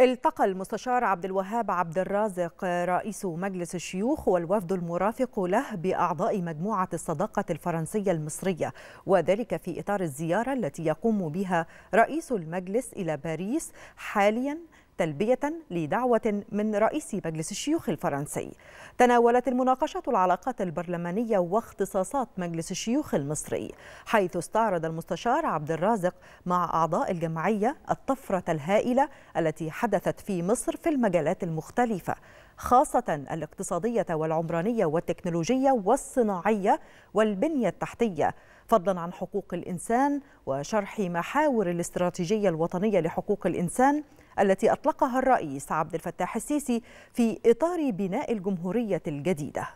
التقى المستشار عبد الوهاب عبد الرازق رئيس مجلس الشيوخ والوفد المرافق له باعضاء مجموعه الصداقه الفرنسيه المصريه وذلك في اطار الزياره التي يقوم بها رئيس المجلس الى باريس حاليا تلبية لدعوة من رئيس مجلس الشيوخ الفرنسي تناولت المناقشة العلاقات البرلمانية واختصاصات مجلس الشيوخ المصري حيث استعرض المستشار عبد الرازق مع أعضاء الجمعية الطفرة الهائلة التي حدثت في مصر في المجالات المختلفة خاصة الاقتصادية والعمرانية والتكنولوجية والصناعية والبنية التحتية فضلا عن حقوق الإنسان وشرح محاور الاستراتيجية الوطنية لحقوق الإنسان التي أطلقها الرئيس عبد الفتاح السيسي في إطار بناء الجمهورية الجديدة